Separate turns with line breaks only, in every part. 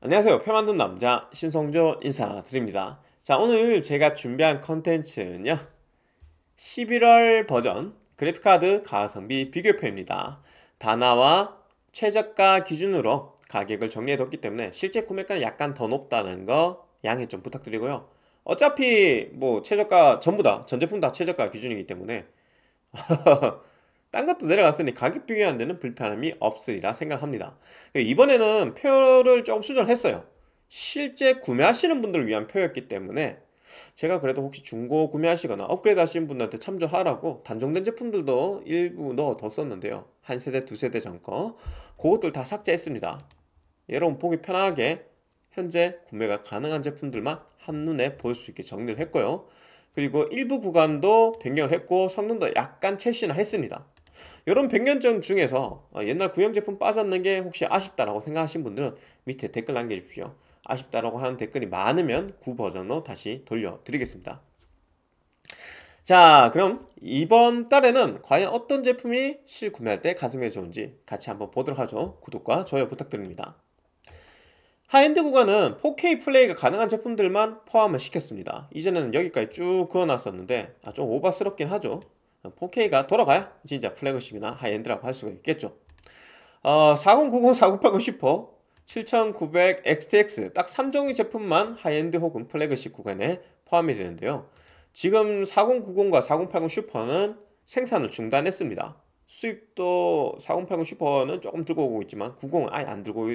안녕하세요. 표 만든 남자 신성조 인사드립니다. 자, 오늘 제가 준비한 컨텐츠는요. 11월 버전 그래픽카드 가성비 비교표입니다. 단화와 최저가 기준으로 가격을 정리해뒀기 때문에 실제 구매가는 약간 더 높다는 거 양해 좀 부탁드리고요. 어차피 뭐 최저가 전부 다전 제품 다 최저가 기준이기 때문에 딴 것도 내려갔으니 가격 비교하는 데는 불편함이 없으리라 생각합니다. 그러니까 이번에는 표를 조금 수정했어요. 실제 구매하시는 분들을 위한 표였기 때문에 제가 그래도 혹시 중고 구매하시거나 업그레이드 하시는 분들한테 참조하라고 단종된 제품들도 일부 넣어뒀었는데요. 한 세대, 두 세대 전 거. 그것들 다 삭제했습니다. 여러분 보기 편하게 현재 구매가 가능한 제품들만 한눈에 볼 수 있게 정리를 했고요. 그리고 일부 구간도 변경을 했고 성능도 약간 최신화 했습니다. 이런 백년전 중에서 어, 옛날 구형 제품 빠졌는 게 혹시 아쉽다라고 생각하신 분들은 밑에 댓글 남겨주십시오. 아쉽다라고 하는 댓글이 많으면 구 버전으로 다시 돌려드리겠습니다. 자 그럼 이번 달에는 과연 어떤 제품이 실구매할 때가슴에 좋은지 같이 한번 보도록 하죠. 구독과 좋아요 부탁드립니다. 하이엔드 구간은 4K 플레이가 가능한 제품들만 포함을 시켰습니다. 이전에는 여기까지 쭉 그어놨었는데 아, 좀 오바스럽긴 하죠. 4K가 돌아가야 진짜 플래그십이나 하이엔드라고 할 수가 있겠죠. 어, 4090, 4080 슈퍼 7900 XTX 딱 3종의 제품만 하이엔드 혹은 플래그십 구간에 포함이 되는데요. 지금 4090과 4080 슈퍼는 생산을 중단했습니다. 수입도 4080 슈퍼는 조금 들고 오고 있지만 90은 아예 안 들고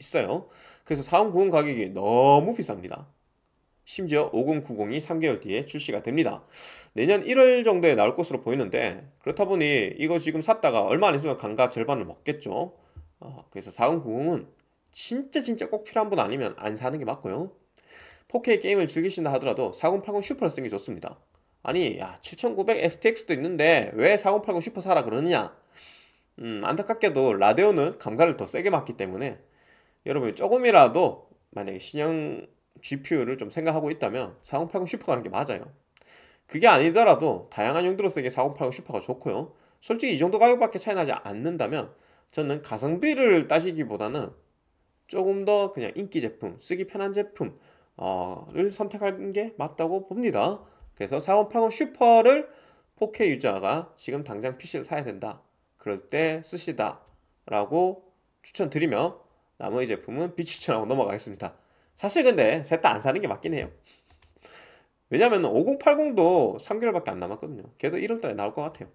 있어요. 그래서 4090 가격이 너무 비쌉니다. 심지어 5090이 3개월 뒤에 출시가 됩니다. 내년 1월 정도에 나올 것으로 보이는데 그렇다 보니 이거 지금 샀다가 얼마 안 있으면 강가 절반을 먹겠죠. 어, 그래서 4090은 진짜 진짜 꼭 필요한 분 아니면 안 사는 게 맞고요. 4K 게임을 즐기신다 하더라도 4080 슈퍼를 쓰는 게 좋습니다. 아니 야7900 s t x 도 있는데 왜 4080 슈퍼 사라 그러느냐 음, 안타깝게도 라데오는 감가를 더 세게 맞기 때문에 여러분 조금이라도 만약에 신형 GPU를 좀 생각하고 있다면 4080 슈퍼 가는 게 맞아요. 그게 아니더라도 다양한 용도로 쓰기에 4080 슈퍼가 좋고요. 솔직히 이 정도 가격밖에 차이 나지 않는다면 저는 가성비를 따시기보다는 조금 더 그냥 인기 제품, 쓰기 편한 제품을 어, 선택하는 게 맞다고 봅니다. 그래서 4080 슈퍼를 4K 유저가 지금 당장 PC를 사야 된다. 그럴 때 쓰시다. 라고 추천드리며 나머지 제품은 비추천하고 넘어가겠습니다. 사실 근데 셋 다 안 사는 게 맞긴 해요 왜냐면 5080도 3개월밖에 안 남았거든요 걔도 1월달에 나올 것 같아요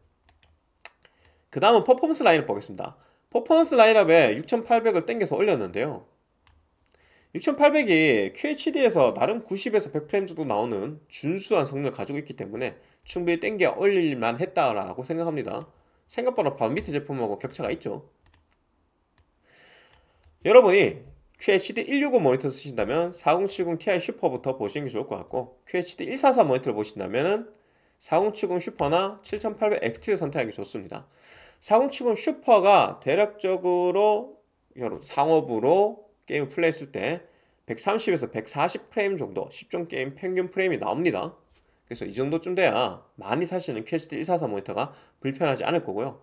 그 다음은 퍼포먼스 라인을 보겠습니다 퍼포먼스 라인업에 6800을 땡겨서 올렸는데요 6800이 QHD에서 나름 90에서 100프레임 정도 나오는 준수한 성능을 가지고 있기 때문에 충분히 땡겨 올릴만 했다라고 생각합니다 생각보다 바로 밑에 제품하고 격차가 있죠 여러분이 QHD 165 모니터 쓰신다면 4070 Ti 슈퍼부터 보시는 게 좋을 것 같고 QHD 144 모니터를 보신다면 4070 슈퍼나 7800 XT를 선택하기 좋습니다. 4070 슈퍼가 대략적으로 여러 상업으로 게임을 플레이했을 때 130에서 140 프레임 정도 10종 게임 평균 프레임이 나옵니다. 그래서 이 정도쯤 돼야 많이 사시는 QHD 144 모니터가 불편하지 않을 거고요.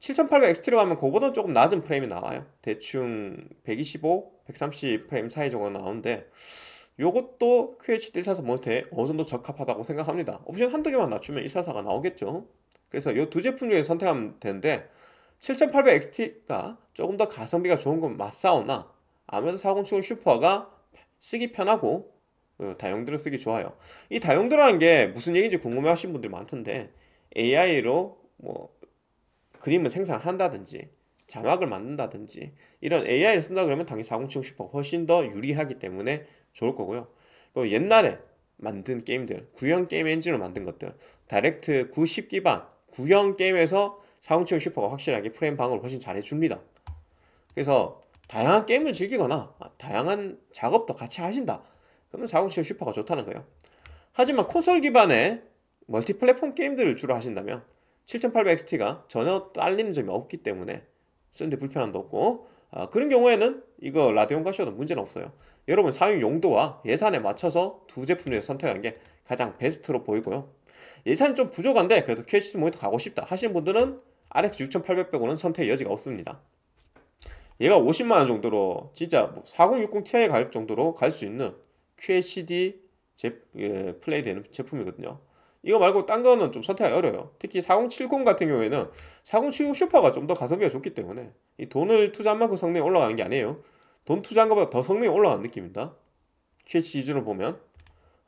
7800 XT로 가면 그거보다 조금 낮은 프레임이 나와요. 대충 125, 130 프레임 사이 정도 나오는데 요것도 QHD 144 모니터에 뭐 어느 정도 적합하다고 생각합니다. 옵션 한두 개만 낮추면 144가 나오겠죠. 그래서 요 두 제품 중에 선택하면 되는데 7800 XT가 조금 더 가성비가 좋은 건 맞사오나 아무래도 4070 슈퍼가 쓰기 편하고 어, 다용도로 쓰기 좋아요. 이 다용도라는 게 무슨 얘기인지 궁금해 하신 분들 많던데 AI로 뭐 그림을 생산한다든지 자막을 만든다든지 이런 AI를 쓴다 그러면 당연히 4070 슈퍼 훨씬 더 유리하기 때문에 좋을 거고요. 그 옛날에 만든 게임들, 구형 게임 엔진으로 만든 것들, 다이렉트 90 기반 구형 게임에서 4070 슈퍼가 확실하게 프레임 방어를 훨씬 잘해 줍니다. 그래서 다양한 게임을 즐기거나 아, 다양한 작업도 같이 하신다. 그러면 4070 슈퍼가 좋다는 거예요. 하지만 콘솔 기반의 멀티 플랫폼 게임들을 주로 하신다면 7800XT가 전혀 딸리는 점이 없기 때문에 쓰는데 불편함도 없고 아, 그런 경우에는 이거 라디온가셔도 문제는 없어요. 여러분 사용 용도와 예산에 맞춰서 두 제품 중 선택한 게 가장 베스트로 보이고요. 예산이 좀 부족한데 그래도 QHD 모니터 가고 싶다 하시는 분들은 RX 6800빼고는 선택의 여지가 없습니다. 얘가 50만원 정도로 진짜 뭐4060 Ti 가격 정도로 갈 수 있는 QHD 제, 예, 플레이 되는 제품이거든요. 이거 말고 딴 거는 좀 선택하기 어려요. 특히 4070 같은 경우에는 4070 슈퍼가 좀 더 가성비가 좋기 때문에 이 돈을 투자한 만큼 성능이 올라가는 게 아니에요. 돈 투자한 것보다 더 성능이 올라가는 느낌입니다. QH 기준으로 보면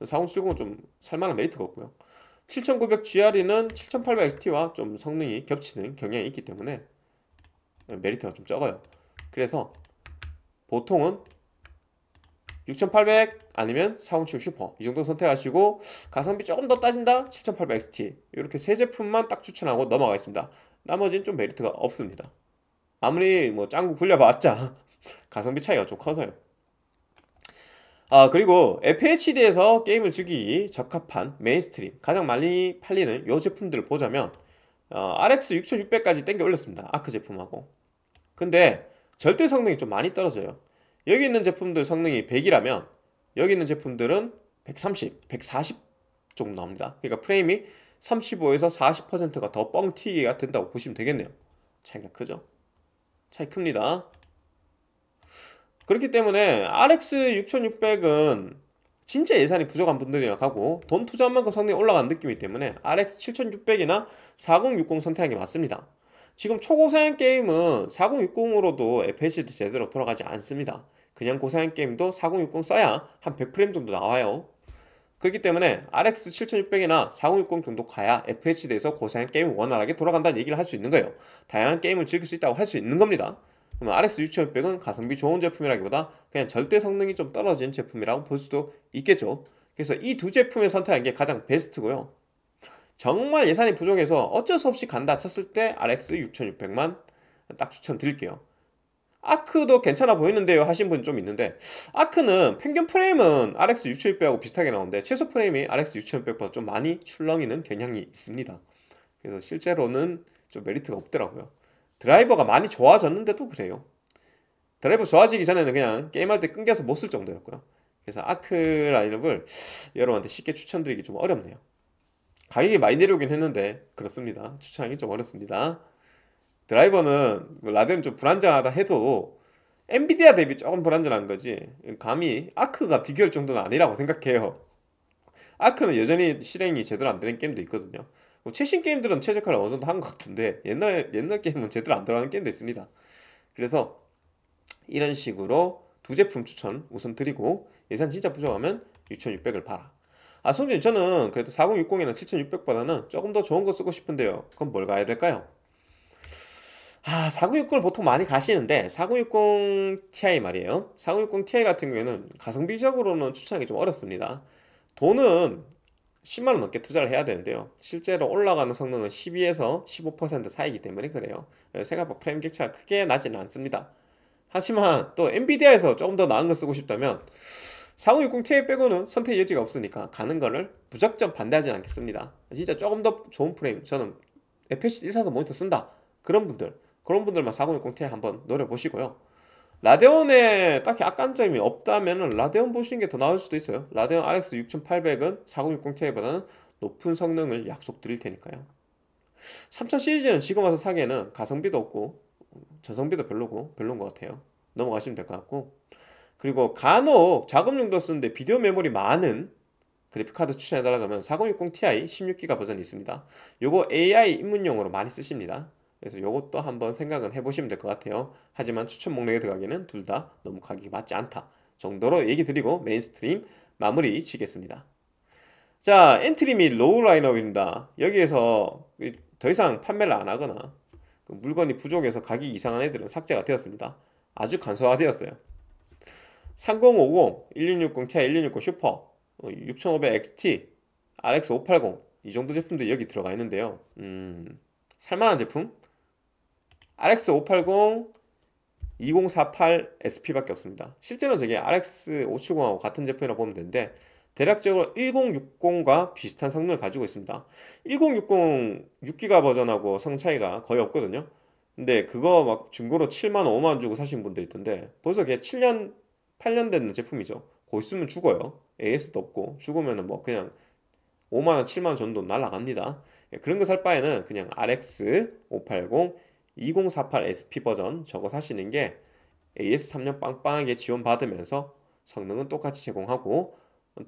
4070은 좀 살만한 메리트가 없고요. 7900 g r 이는7800 XT와 좀 성능이 겹치는 경향이 있기 때문에 메리트가 좀 적어요. 그래서 보통은 6800 아니면 457 슈퍼 이 정도 선택하시고 가성비 조금 더 따진다 7800 XT 이렇게 세 제품만 딱 추천하고 넘어가겠습니다 나머지는 좀 메리트가 없습니다 아무리 뭐 짱구 굴려봤자 가성비 차이가 좀 커서요 아 그리고 FHD에서 게임을 즐기기 적합한 메인스트림 가장 많이 팔리는 요 제품들을 보자면 어, RX 6600까지 땡겨 올렸습니다 아크 제품하고 근데 절대 성능이 좀 많이 떨어져요 여기 있는 제품들 성능이 100이라면 여기 있는 제품들은 130, 140 정도 나옵니다. 그러니까 프레임이 35에서 40%가 더 뻥튀기가 된다고 보시면 되겠네요. 차이가 크죠? 차이 큽니다. 그렇기 때문에 RX 6600은 진짜 예산이 부족한 분들이나 가고 돈 투자한 만큼 그 성능이 올라간 느낌이기 때문에 RX 7600이나 4060 선택하는 게 맞습니다. 지금 초고사양 게임은 4060으로도 FHD 제대로 돌아가지 않습니다. 그냥 고사양 게임도 4060 써야 한 100프레임 정도 나와요. 그렇기 때문에 RX 7600이나 4060 정도 가야 FHD에서 고사양 게임이 원활하게 돌아간다는 얘기를 할 수 있는 거예요. 다양한 게임을 즐길 수 있다고 할 수 있는 겁니다. 그러면 RX 6600은 가성비 좋은 제품이라기보다 그냥 절대 성능이 좀 떨어진 제품이라고 볼 수도 있겠죠. 그래서 이 두 제품을 선택한 게 가장 베스트고요. 정말 예산이 부족해서 어쩔 수 없이 간다 쳤을 때 RX 6600만 딱 추천드릴게요. 아크도 괜찮아 보이는데요 하신 분 좀 있는데 아크는 평균 프레임은 RX 6600하고 비슷하게 나오는데 최소 프레임이 RX 6600보다 좀 많이 출렁이는 경향이 있습니다. 그래서 실제로는 좀 메리트가 없더라고요. 드라이버가 많이 좋아졌는데도 그래요. 드라이버 좋아지기 전에는 그냥 게임할 때 끊겨서 못 쓸 정도였고요. 그래서 아크 라인업을 여러분한테 쉽게 추천드리기 좀 어렵네요. 가격이 많이 내려오긴 했는데 그렇습니다. 추천하기 좀 어렵습니다. 드라이버는 뭐 라뎀 좀 불안정하다 해도 엔비디아 대비 조금 불안정한 거지 감히 아크가 비교할 정도는 아니라고 생각해요. 아크는 여전히 실행이 제대로 안 되는 게임도 있거든요. 뭐 최신 게임들은 최적화를 어느 정도 한 것 같은데 옛날 옛날 게임은 제대로 안 들어가는 게임도 있습니다. 그래서 이런 식으로 두 제품 추천 우선 드리고 예산 진짜 부족하면 6,600을 팔아 아, 성준님, 저는 그래도 4060이나 7600보다는 조금 더 좋은 거 쓰고 싶은데요. 그럼 뭘 가야 될까요? 아, 4060을 보통 많이 가시는데 4060 Ti 말이에요. 4060 Ti 같은 경우에는 가성비적으로는 추천하기 좀 어렵습니다. 돈은 10만원 넘게 투자를 해야 되는데요. 실제로 올라가는 성능은 12에서 15% 사이이기 때문에 그래요. 생각보다 프레임 격차가 크게 나지는 않습니다. 하지만 또 엔비디아에서 조금 더 나은 거 쓰고 싶다면 4560ti 빼고는 선택 여지가 없으니까 가는 거를 무작정 반대하진 않겠습니다 진짜 조금 더 좋은 프레임 저는 FPC 144 모니터 쓴다 그런 분들 그런 분들만 4060ti 한번 노려보시고요 라데온에 딱히 악한 점이 없다면 라데온 보시는 게 더 나을 수도 있어요 라데온 RX 6800은 4060ti보다는 높은 성능을 약속드릴 테니까요 3000 시리즈는 지금 와서 사기에는 가성비도 없고 전성비도 별로고 별론 것 같아요 넘어가시면 될 것 같고 그리고 간혹 작업 용도 쓰는데 비디오 메모리 많은 그래픽카드 추천해달라고 하면 4060 Ti 16기가 버전이 있습니다. 요거 AI 입문용으로 많이 쓰십니다. 그래서 요것도 한번 생각은 해보시면 될 것 같아요. 하지만 추천 목록에 들어가기에는 둘 다 너무 가격이 맞지 않다 정도로 얘기 드리고 메인스트림 마무리 치겠습니다. 자, 엔트리 및 로우 라인업입니다. 여기에서 더 이상 판매를 안 하거나 그 물건이 부족해서 가격이 이상한 애들은 삭제가 되었습니다. 아주 간소화되었어요. 3050, 1660 ti, 1660 슈퍼, 6500 XT, RX 580 이 정도 제품들이 여기 들어가 있는데요. 음, 살만한 제품? RX 580, 2048 SP밖에 없습니다. 실제로는 저게 RX 570하고 같은 제품이라고 보면 되는데 대략적으로 1060과 비슷한 성능을 가지고 있습니다. 1060 6기가 버전하고 성 차이가 거의 없거든요. 근데 그거 막 중고로 7만 5만원 주고 사신 분들 있던데 벌써 걔 7년 8년 됐는 제품이죠. 곧 있으면 죽어요. AS도 없고 죽으면은 뭐 그냥 5만원, 7만원 정도 날라갑니다. 예, 그런 거 살 바에는 그냥 RX 580 2048 SP 버전 저거 사시는 게 AS 3년 빵빵하게 지원받으면서 성능은 똑같이 제공하고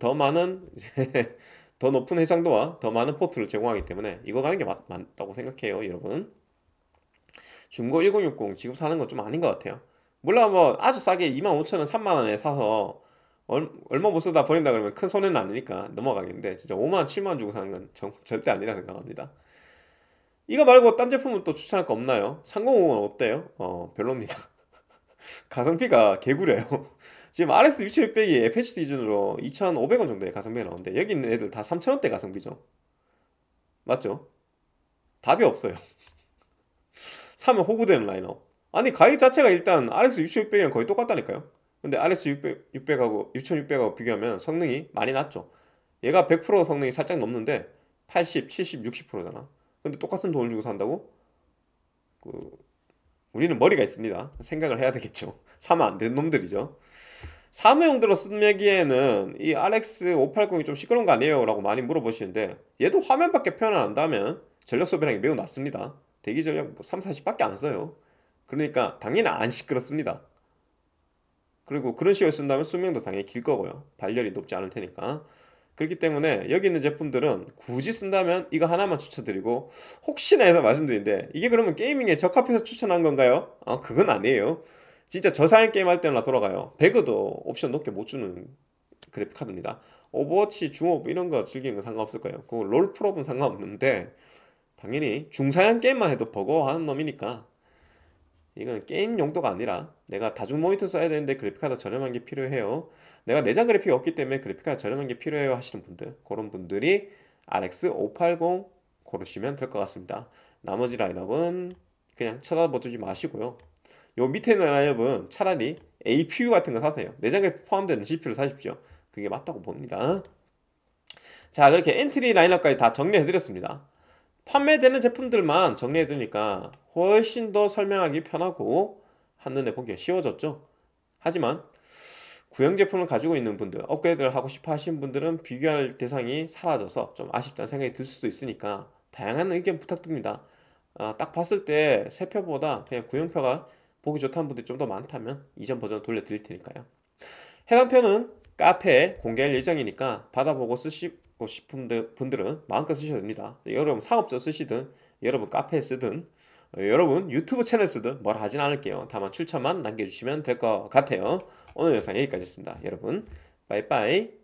더 많은 더 높은 해상도와 더 많은 포트를 제공하기 때문에 이거 가는 게 맞, 다고 생각해요 여러분 중고 1060 지금 사는 건 좀 아닌 것 같아요 물론 뭐 아주 싸게 25,000원, 3만원에 사서 얼, 얼마 못 쓰다 버린다 그러면 큰 손해는 아니니까 넘어가겠는데 진짜 5만7만 주고 사는 건 정, 절대 아니라 생각합니다. 이거 말고 딴 제품은 또 추천할 거 없나요? 305는 어때요? 어, 별로입니다. 가성비가 개구려요. 지금 RX 6600이 FHD 기준으로 2,500원 정도의 가성비가 나오는데 여기 있는 애들 다 3,000원대 가성비죠. 맞죠? 답이 없어요. 사면 호구되는 라인업. 아니 가격 자체가 일단 RX 6600이랑 거의 똑같다니까요 근데 RX 600, 600하고 6600하고 비교하면 성능이 많이 낮죠 얘가 100% 성능이 살짝 넘는데 80, 70, 60%잖아 근데 똑같은 돈을 주고 산다고? 그 우리는 머리가 있습니다 생각을 해야 되겠죠 사면 안 되는 놈들이죠 사무용대로 쓰기에는 이 RX 580이 좀 시끄러운 거 아니에요? 라고 많이 물어보시는데 얘도 화면밖에 표현 안 한다면 전력 소비량이 매우 낮습니다 대기 전력 뭐 3, 40밖에 안 써요 그러니까 당연히 안 시끄럽습니다. 그리고 그런 식으로 쓴다면 수명도 당연히 길 거고요. 발열이 높지 않을 테니까. 그렇기 때문에 여기 있는 제품들은 굳이 쓴다면 이거 하나만 추천드리고 혹시나 해서 말씀드리는데 이게 그러면 게이밍에 적합해서 추천한 건가요? 아 그건 아니에요. 진짜 저사양 게임 할 때나 돌아가요. 배그도 옵션 높게 못 주는 그래픽 카드입니다. 오버워치, 중업 이런 거 즐기는 건 상관없을 거예요. 그롤 거 프로브는 상관없는데 당연히 중사양 게임만 해도 버거워하는 놈이니까 이건 게임 용도가 아니라 내가 다중 모니터 써야 되는데 그래픽카드 저렴한 게 필요해요. 내가 내장 그래픽이 없기 때문에 그래픽카드 저렴한 게 필요해요 하시는 분들 그런 분들이 RX 580 고르시면 될 것 같습니다. 나머지 라인업은 그냥 쳐다보지 마시고요. 요 밑에 있는 라인업은 차라리 APU 같은 거 사세요. 내장 그래픽 포함되는 CPU를 사십시오. 그게 맞다고 봅니다. 자 그렇게 엔트리 라인업까지 다 정리해드렸습니다. 판매되는 제품들만 정리해두니까 훨씬 더 설명하기 편하고 한눈에 보기 쉬워졌죠. 하지만 구형 제품을 가지고 있는 분들, 업그레이드를 하고 싶어 하시는 분들은 비교할 대상이 사라져서 좀 아쉽다는 생각이 들 수도 있으니까 다양한 의견 부탁드립니다. 아, 딱 봤을 때 새 표보다 그냥 구형표가 보기 좋다는 분들이 좀 더 많다면 이전 버전 돌려드릴 테니까요. 해당 표는 카페에 공개할 예정이니까 받아보고 쓰시, 싶은 분들은 마음껏 쓰셔도 됩니다. 여러분 상업소 쓰시든 여러분 카페 쓰든 어, 여러분 유튜브 채널 쓰든 뭘 하진 않을게요. 다만 출처만 남겨주시면 될 것 같아요. 오늘 영상 여기까지였습니다. 여러분 빠이빠이